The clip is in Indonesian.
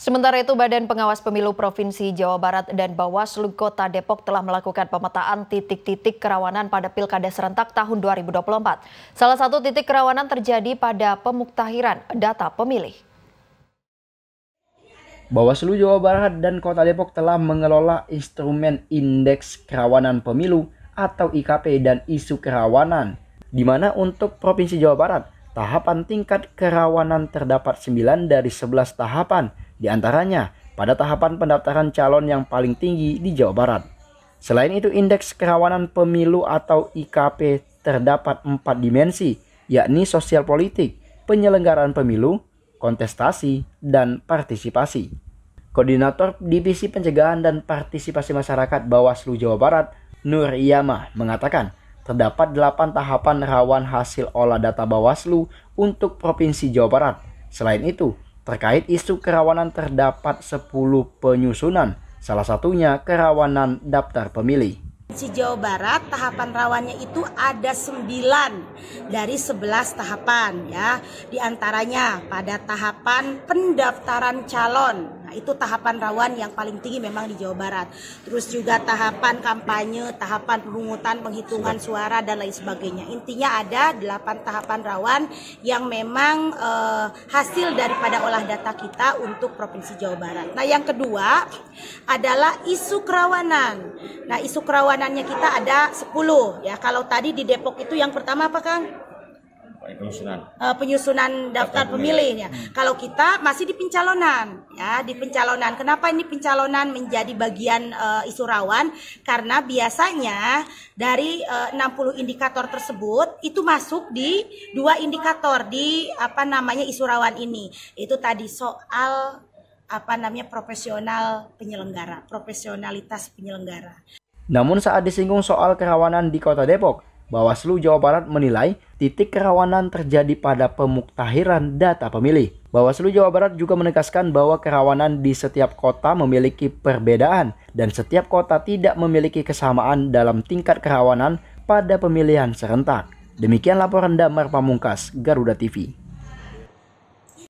Sementara itu, Badan Pengawas Pemilu Provinsi Jawa Barat dan Bawaslu Kota Depok telah melakukan pemetaan titik-titik kerawanan pada Pilkada Serentak tahun 2024. Salah satu titik kerawanan terjadi pada pemuktahiran data pemilih. Bawaslu Jawa Barat dan Kota Depok telah mengelola instrumen Indeks Kerawanan Pemilu atau IKP dan isu kerawanan, di mana untuk Provinsi Jawa Barat, tahapan tingkat kerawanan terdapat 9 dari 11 tahapan, di antaranya pada tahapan pendaftaran calon yang paling tinggi di Jawa Barat. Selain itu, indeks kerawanan pemilu atau IKP terdapat empat dimensi, yakni sosial politik, penyelenggaraan pemilu, kontestasi, dan partisipasi. Koordinator Divisi Pencegahan dan Partisipasi Masyarakat Bawaslu Jawa Barat, Nur Yama, mengatakan terdapat delapan tahapan rawan hasil olah data Bawaslu untuk Provinsi Jawa Barat. Selain itu, Terkait isu kerawanan terdapat 10 penyusunan, salah satunya kerawanan daftar pemilih. Di Jawa Barat tahapan rawannya itu ada 9 dari 11 tahapan ya. Di antaranya pada tahapan pendaftaran calon Nah, itu tahapan rawan yang paling tinggi memang di Jawa Barat. Terus juga tahapan kampanye, tahapan pemungutan, penghitungan suara dan lain sebagainya. Intinya ada 8 tahapan rawan yang memang eh, hasil daripada olah data kita untuk Provinsi Jawa Barat. Nah, yang kedua adalah isu kerawanan. Nah, isu kerawanannya kita ada 10 ya. Kalau tadi di Depok itu yang pertama apa, Kang? penyusunan uh, penyusunan daftar, daftar pemilihnya. Hmm. Kalau kita masih di pencalonan ya, di pencalonan. Kenapa ini pencalonan menjadi bagian uh, isu rawan? Karena biasanya dari eh, uh, 60 indikator tersebut itu masuk di dua indikator di apa namanya isu rawan ini. Itu tadi soal apa namanya profesional penyelenggara, profesionalitas penyelenggara. Namun saat disinggung soal kerawanan di Kota Depok, Bawaslu Jawa Barat menilai titik kerawanan terjadi pada pemuktahiran data pemilih. Bawaslu Jawa Barat juga menegaskan bahwa kerawanan di setiap kota memiliki perbedaan dan setiap kota tidak memiliki kesamaan dalam tingkat kerawanan pada pemilihan serentak. Demikian laporan Damar Pamungkas, Garuda TV.